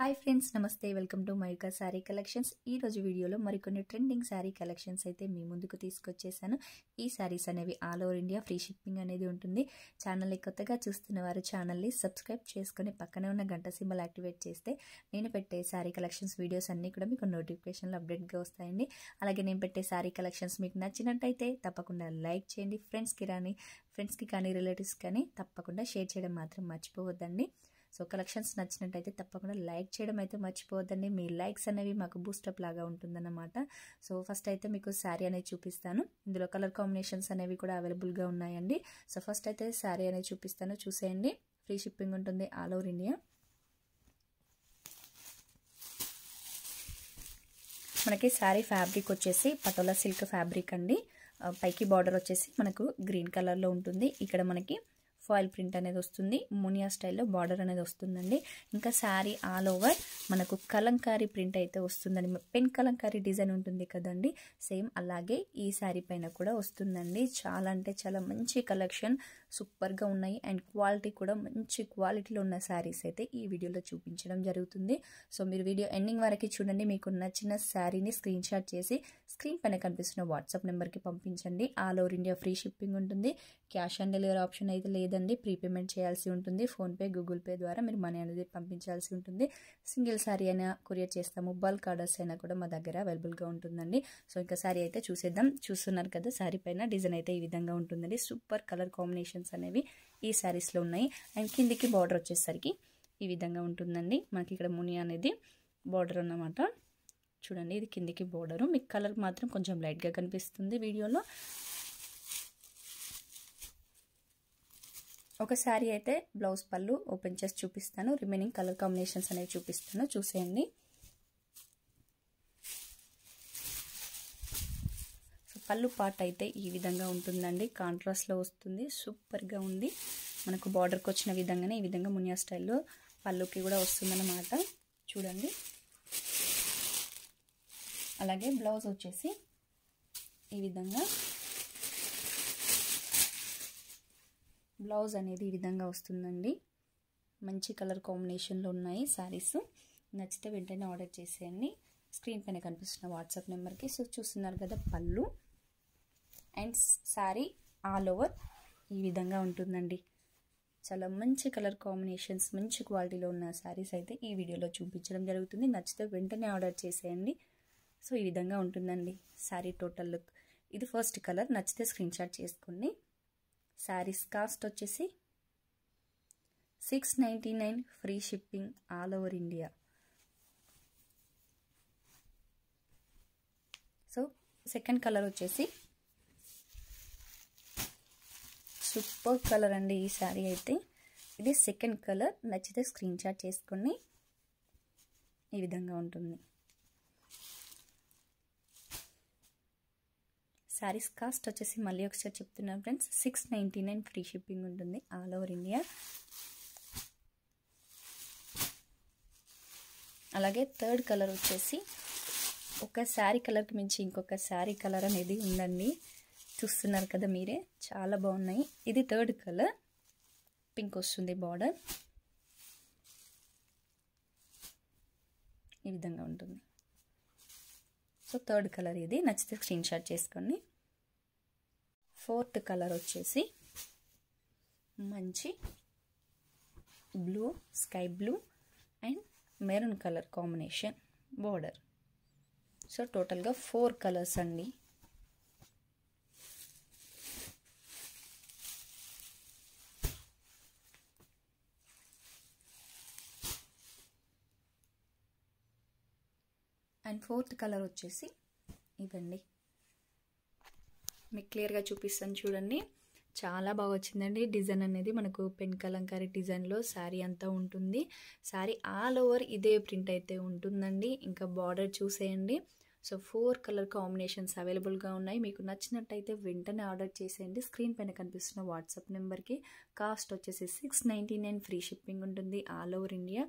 hi friends నమస్తే welcome to Mayuka saree collections ఈ రోజు వీడియోలో మరికొన్ని ట్రెండింగ్ శారీ కలెక్షన్స్ అయితే మీ ముందుకు తీసుకొచ్చేసాను ఈ శారీస్ అనేవి all over India free shipping అనేది ఉంటుంది ఛానల్ని కొత్తగా చూస్తున్న వారు ఛానల్ని సబ్స్క్రైబ్ చేసుకుని పక్కనే ఉన్న గంట సింబల్ యాక్టివేట్ చేస్తే నేను పెట్టే శారీ కలెక్షన్స్ వీడియోస్ అన్నీ కూడా మీకు నోటిఫికేషన్లు అప్డేట్గా వస్తాయండి అలాగే నేను పెట్టే శారీ కలెక్షన్స్ మీకు నచ్చినట్టయితే తప్పకుండా లైక్ చేయండి ఫ్రెండ్స్కి రాని ఫ్రెండ్స్కి కానీ రిలేటివ్స్ కానీ తప్పకుండా షేర్ చేయడం మాత్రం మర్చిపోవద్దండి సో కలెక్షన్స్ నచ్చినట్టయితే తప్పకుండా లైక్ చేయడం అయితే మర్చిపోవద్దండి మీ లైక్స్ అనేవి మాకు బూస్టప్ లాగా ఉంటుందన్నమాట సో ఫస్ట్ అయితే మీకు శారీ అనేది చూపిస్తాను ఇందులో కలర్ కాంబినేషన్స్ అనేవి కూడా అవైలబుల్గా ఉన్నాయండి సో ఫస్ట్ అయితే శారీ అనేది చూపిస్తాను చూసేయండి ఫ్రీ షిప్పింగ్ ఉంటుంది ఆల్ ఓవర్ ఇండియా మనకి శారీ ఫ్యాబ్రిక్ వచ్చేసి పటోలా సిల్క్ ఫ్యాబ్రిక్ అండి పైకి బార్డర్ వచ్చేసి మనకు గ్రీన్ కలర్లో ఉంటుంది ఇక్కడ మనకి ఫాయిల్ ప్రింట్ అనేది వస్తుంది మునియా స్టైల్లో బార్డర్ అనేది వస్తుందండి ఇంకా శారీ ఆల్ ఓవర్ మనకు కలంకారీ ప్రింట్ అయితే వస్తుందండి పెన్ కలంకారీ డిజైన్ ఉంటుంది కదండి సేమ్ అలాగే ఈ శారీ పైన కూడా వస్తుందండి చాలా అంటే చాలా మంచి కలెక్షన్ సూపర్గా ఉన్నాయి అండ్ క్వాలిటీ కూడా మంచి క్వాలిటీలో ఉన్న శారీస్ అయితే ఈ వీడియోలో చూపించడం జరుగుతుంది సో మీరు వీడియో ఎండింగ్ వరకు చూడండి మీకు నచ్చిన శారీని స్క్రీన్ షాట్ చేసి స్క్రీన్ పైన కనిపిస్తున్న వాట్సాప్ నెంబర్కి పంపించండి all over India free shipping ఉంటుంది క్యాష్ ఆన్ డెలివరీ ఆప్షన్ అయితే లేదండి ప్రీపేమెంట్ చేయాల్సి ఉంటుంది ఫోన్పే గూగుల్ పే ద్వారా మీరు మనీ అనేది పంపించాల్సి ఉంటుంది సింగిల్ సారీ అయినా కొరియర్ చేస్తాము బల్క్ ఆర్డర్స్ అయినా కూడా మా దగ్గర అవైలబుల్గా ఉంటుందండి సో ఇంకా సారీ అయితే చూసేద్దాం చూస్తున్నారు కదా సారీ పైన డిజైన్ అయితే ఈ విధంగా ఉంటుందండి సూపర్ కలర్ కాంబినేషన్స్ అనేవి ఈ శారీస్లో ఉన్నాయి అండ్ కిందికి బార్డర్ వచ్చేసరికి ఈ విధంగా ఉంటుందండి మనకి ఇక్కడ ముని అనేది బార్డర్ అన్నమాట చూడండి ఇది కిందికి బోర్డరు మీకు కలర్ మాత్రం కొంచెం లైట్గా కనిపిస్తుంది వీడియోలో ఒకసారి అయితే బ్లౌజ్ పళ్ళు ఓపెన్ చేసి చూపిస్తాను రిమైనింగ్ కలర్ కాంబినేషన్స్ అనేవి చూపిస్తాను చూసేయండి పళ్ళు పార్ట్ అయితే ఈ విధంగా ఉంటుందండి కాంట్రాస్ట్లో వస్తుంది సూపర్గా ఉంది మనకు బార్డర్కి వచ్చిన విధంగానే ఈ విధంగా మునియా స్టైల్లో పళ్ళుకి కూడా వస్తుందన్నమాట చూడండి అలాగే బ్లౌజ్ వచ్చేసి ఈ విధంగా బ్లౌజ్ అనేది ఈ విధంగా వస్తుందండి మంచి కలర్ కాంబినేషన్లో ఉన్నాయి శారీస్ నచ్చితే వెంటనే ఆర్డర్ చేసేయండి స్క్రీన్ పైన కనిపిస్తున్న వాట్సాప్ నెంబర్కి సో చూస్తున్నారు కదా పళ్ళు అండ్ శారీ ఆల్ ఓవర్ ఈ విధంగా ఉంటుందండి చాలా మంచి కలర్ కాంబినేషన్స్ మంచి క్వాలిటీలో ఉన్న శారీస్ అయితే ఈ వీడియోలో చూపించడం జరుగుతుంది నచ్చితే వెంటనే ఆర్డర్ చేసేయండి సో ఈ విధంగా ఉంటుందండి శారీ టోటల్ లుక్ ఇది ఫస్ట్ కలర్ నచ్చితే స్క్రీన్షాట్ చేసుకోండి శారీస్ కాస్ట్ వచ్చేసి six ninety nine free shipping all over India so second colour వచ్చేసి సూపర్ కలర్ అండి ఈ శారీ అయితే ఇది సెకండ్ కలర్ నచ్చితే స్క్రీన్ షాట్ చేసుకొని ఈ విధంగా ఉంటుంది శారీస్ కాస్ట్ వచ్చేసి మళ్ళీ ఒకసారి చెప్తున్నాను friends six ninety nine free shipping ఉంటుంది ఆల్ ఓవర్ ఇండియా అలాగే థర్డ్ కలర్ వచ్చేసి ఒక శారీ కలర్కి మించి ఇంకొక శారీ కలర్ అనేది ఉందండి చూస్తున్నారు కదా మీరే చాలా బాగున్నాయి ఇది థర్డ్ కలర్ పింక్ వస్తుంది బార్డర్ ఈ విధంగా ఉంటుంది సో థర్డ్ కలర్ ఇది నచ్చితే స్క్రీన్ షాట్ చేసుకోండి ఫోర్త్ కలర్ వచ్చేసి మంచి blue sky blue and maroon colour combination border so టోటల్గా ఫోర్ కలర్స్ అండి అండ్ ఫోర్త్ కలర్ వచ్చేసి ఇదండి మీకు క్లియర్గా చూపిస్తాను చూడండి చాలా బాగా వచ్చిందండి డిజైన్ అనేది మనకు పెన్ కలంకారీ డిజైన్లో శారీ అంతా ఉంటుంది శారీ ఆల్ ఓవర్ ఇదే ప్రింట్ అయితే ఉంటుందండి ఇంకా బార్డర్ చూసేయండి సో ఫోర్ కలర్ కాంబినేషన్స్ అవైలబుల్గా ఉన్నాయి మీకు నచ్చినట్టయితే వెంటనే ఆర్డర్ చేసేయండి స్క్రీన్ పైన కనిపిస్తున్న వాట్సాప్ నెంబర్కి కాస్ట్ వచ్చేసి six ninety nine free shipping ఉంటుంది ఆల్ ఓవర్ ఇండియా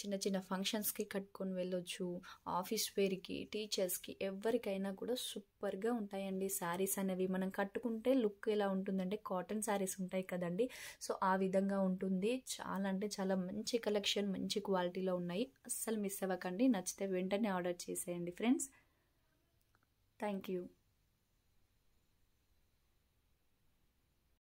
చిన్న చిన్న ఫంక్షన్స్కి కట్టుకొని వెళ్ళొచ్చు ఆఫీస్ వేర్కి టీచర్స్కి ఎవరికైనా కూడా సూపర్గా ఉంటాయండి శారీస్ అనేవి మనం కట్టుకుంటే లుక్ ఎలా ఉంటుందంటే కాటన్ శారీస్ ఉంటాయి కదండి సో ఆ విధంగా ఉంటుంది చాలా అంటే చాలా మంచి కలెక్షన్ మంచి క్వాలిటీలో ఉన్నాయి అస్సలు మిస్ అవ్వకండి నచ్చితే వెంటనే ఆర్డర్ చేసేయండి ఫ్రెండ్స్ థ్యాంక్ యూ